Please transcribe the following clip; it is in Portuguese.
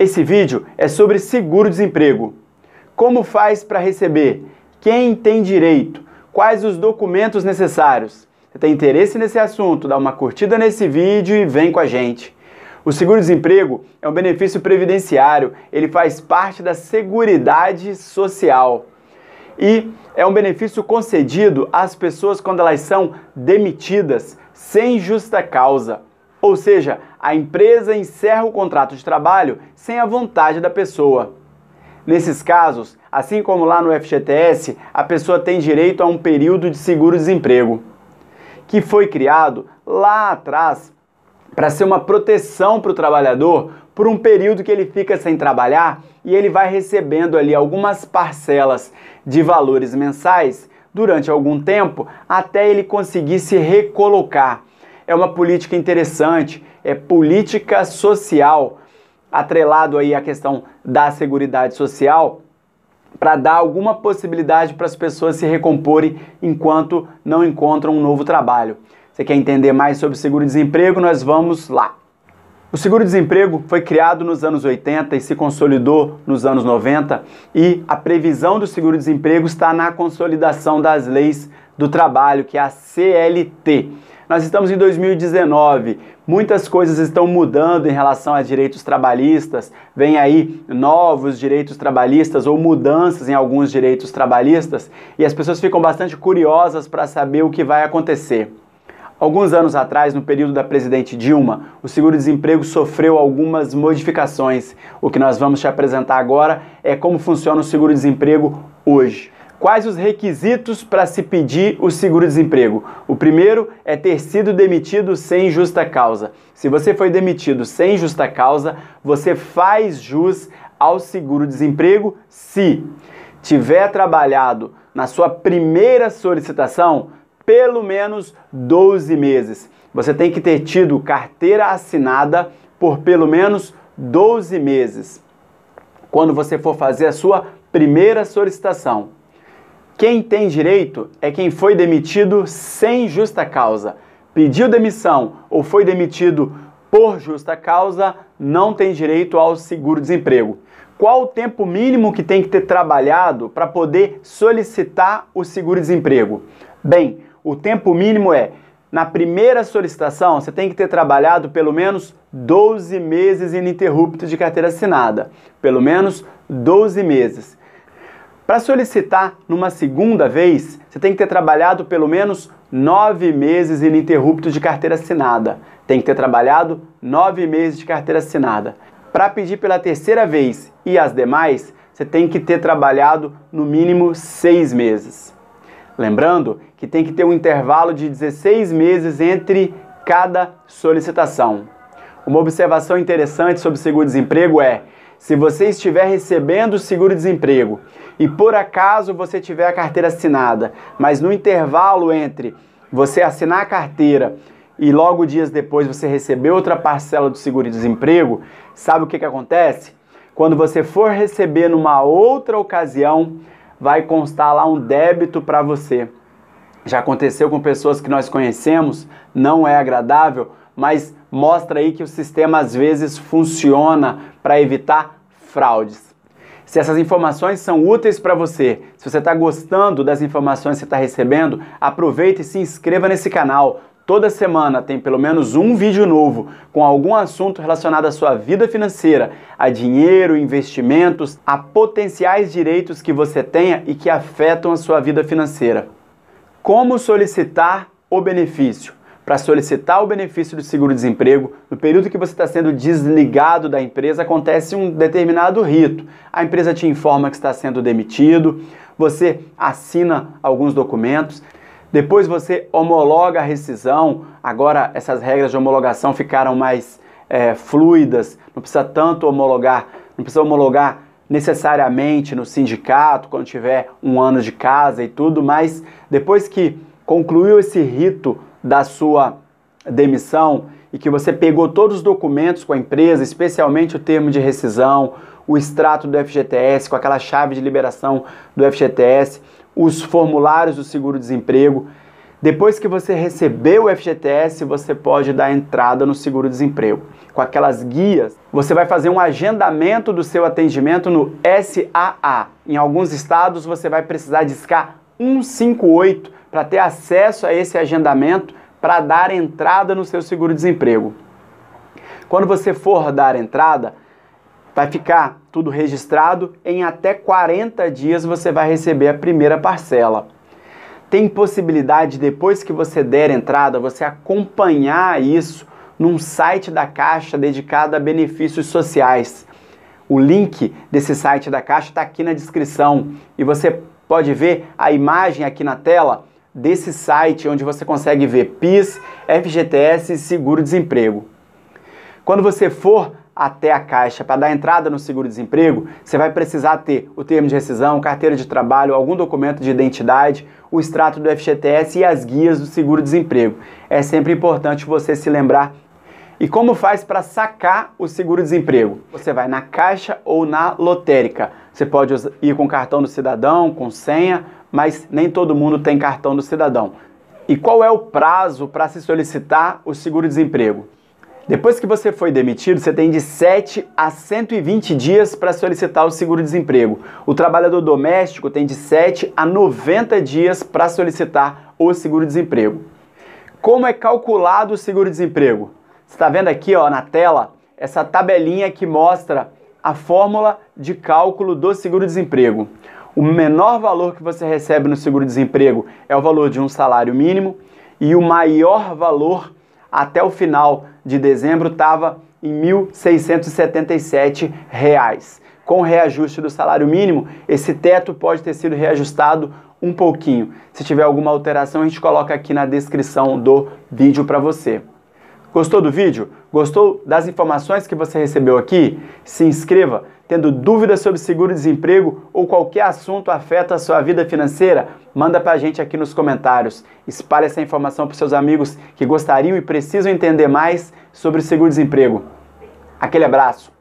Esse vídeo é sobre seguro-desemprego. Como faz para receber? Quem tem direito? Quais os documentos necessários? Se tem interesse nesse assunto, dá uma curtida nesse vídeo e vem com a gente. O seguro-desemprego é um benefício previdenciário, ele faz parte da Seguridade Social e é um benefício concedido às pessoas quando elas são demitidas sem justa causa. Ou seja, a empresa encerra o contrato de trabalho sem a vontade da pessoa. Nesses casos, assim como lá no FGTS, a pessoa tem direito a um período de seguro-desemprego, que foi criado lá atrás para ser uma proteção para o trabalhador por um período que ele fica sem trabalhar e ele vai recebendo ali algumas parcelas de valores mensais durante algum tempo até ele conseguir se recolocar é uma política interessante, é política social, atrelado aí à questão da Seguridade Social, para dar alguma possibilidade para as pessoas se recomporem enquanto não encontram um novo trabalho. Você quer entender mais sobre seguro-desemprego? Nós vamos lá. O seguro-desemprego foi criado nos anos 80 e se consolidou nos anos 90, e a previsão do seguro-desemprego está na consolidação das leis do trabalho, que é a CLT. Nós estamos em 2019, muitas coisas estão mudando em relação a direitos trabalhistas, vem aí novos direitos trabalhistas ou mudanças em alguns direitos trabalhistas e as pessoas ficam bastante curiosas para saber o que vai acontecer. Alguns anos atrás, no período da presidente Dilma, o seguro-desemprego sofreu algumas modificações. O que nós vamos te apresentar agora é como funciona o seguro-desemprego hoje. Quais os requisitos para se pedir o seguro-desemprego? O primeiro é ter sido demitido sem justa causa. Se você foi demitido sem justa causa, você faz jus ao seguro-desemprego se tiver trabalhado na sua primeira solicitação pelo menos 12 meses. Você tem que ter tido carteira assinada por pelo menos 12 meses quando você for fazer a sua primeira solicitação. Quem tem direito é quem foi demitido sem justa causa. Pediu demissão ou foi demitido por justa causa não tem direito ao seguro-desemprego. Qual o tempo mínimo que tem que ter trabalhado para poder solicitar o seguro-desemprego? Bem, o tempo mínimo é na primeira solicitação, você tem que ter trabalhado pelo menos 12 meses ininterruptos de carteira assinada. Pelo menos 12 meses. Para solicitar numa segunda vez, você tem que ter trabalhado pelo menos nove meses ininterruptos de carteira assinada. Tem que ter trabalhado nove meses de carteira assinada. Para pedir pela terceira vez e as demais, você tem que ter trabalhado no mínimo seis meses. Lembrando que tem que ter um intervalo de 16 meses entre cada solicitação. Uma observação interessante sobre seguro-desemprego é se você estiver recebendo o seguro-desemprego e por acaso você tiver a carteira assinada, mas no intervalo entre você assinar a carteira e logo dias depois você receber outra parcela do seguro-desemprego, sabe o que, que acontece? Quando você for receber numa outra ocasião, vai constar lá um débito para você. Já aconteceu com pessoas que nós conhecemos, não é agradável, mas mostra aí que o sistema às vezes funciona para evitar fraudes. Se essas informações são úteis para você, se você está gostando das informações que está recebendo, aproveite e se inscreva nesse canal. Toda semana tem pelo menos um vídeo novo com algum assunto relacionado à sua vida financeira, a dinheiro, investimentos, a potenciais direitos que você tenha e que afetam a sua vida financeira. Como solicitar o benefício? para solicitar o benefício do seguro-desemprego, no período que você está sendo desligado da empresa, acontece um determinado rito. A empresa te informa que está sendo demitido, você assina alguns documentos. Depois você homologa a rescisão. Agora essas regras de homologação ficaram mais é, fluidas. Não precisa tanto homologar, não precisa homologar necessariamente no sindicato quando tiver um ano de casa e tudo. Mas depois que concluiu esse rito da sua demissão e que você pegou todos os documentos com a empresa, especialmente o termo de rescisão, o extrato do FGTS, com aquela chave de liberação do FGTS, os formulários do seguro-desemprego. Depois que você recebeu o FGTS, você pode dar entrada no seguro-desemprego. Com aquelas guias, você vai fazer um agendamento do seu atendimento no SAA. Em alguns estados, você vai precisar discar 158 para ter acesso a esse agendamento para dar entrada no seu seguro-desemprego. Quando você for dar entrada, vai ficar tudo registrado. Em até 40 dias você vai receber a primeira parcela. Tem possibilidade, depois que você der entrada, você acompanhar isso num site da Caixa dedicado a benefícios sociais. O link desse site da Caixa está aqui na descrição e você pode ver a imagem aqui na tela desse site onde você consegue ver PIS, FGTS e seguro-desemprego. Quando você for até a Caixa para dar entrada no seguro-desemprego, você vai precisar ter o termo de rescisão, carteira de trabalho, algum documento de identidade, o extrato do FGTS e as guias do seguro-desemprego. É sempre importante você se lembrar e como faz para sacar o seguro-desemprego? Você vai na caixa ou na lotérica. Você pode ir com cartão do cidadão, com senha, mas nem todo mundo tem cartão do cidadão. E qual é o prazo para se solicitar o seguro-desemprego? Depois que você foi demitido, você tem de 7 a 120 dias para solicitar o seguro-desemprego. O trabalhador doméstico tem de 7 a 90 dias para solicitar o seguro-desemprego. Como é calculado o seguro-desemprego? Você está vendo aqui ó, na tela essa tabelinha que mostra a fórmula de cálculo do seguro-desemprego. O menor valor que você recebe no seguro-desemprego é o valor de um salário mínimo e o maior valor até o final de dezembro estava em R$ 1.677. Reais. Com o reajuste do salário mínimo, esse teto pode ter sido reajustado um pouquinho. Se tiver alguma alteração, a gente coloca aqui na descrição do vídeo para você. Gostou do vídeo? Gostou das informações que você recebeu aqui? Se inscreva. Tendo dúvidas sobre seguro-desemprego ou qualquer assunto afeta a sua vida financeira, manda para a gente aqui nos comentários. Espalhe essa informação para seus amigos que gostariam e precisam entender mais sobre seguro-desemprego. Aquele abraço.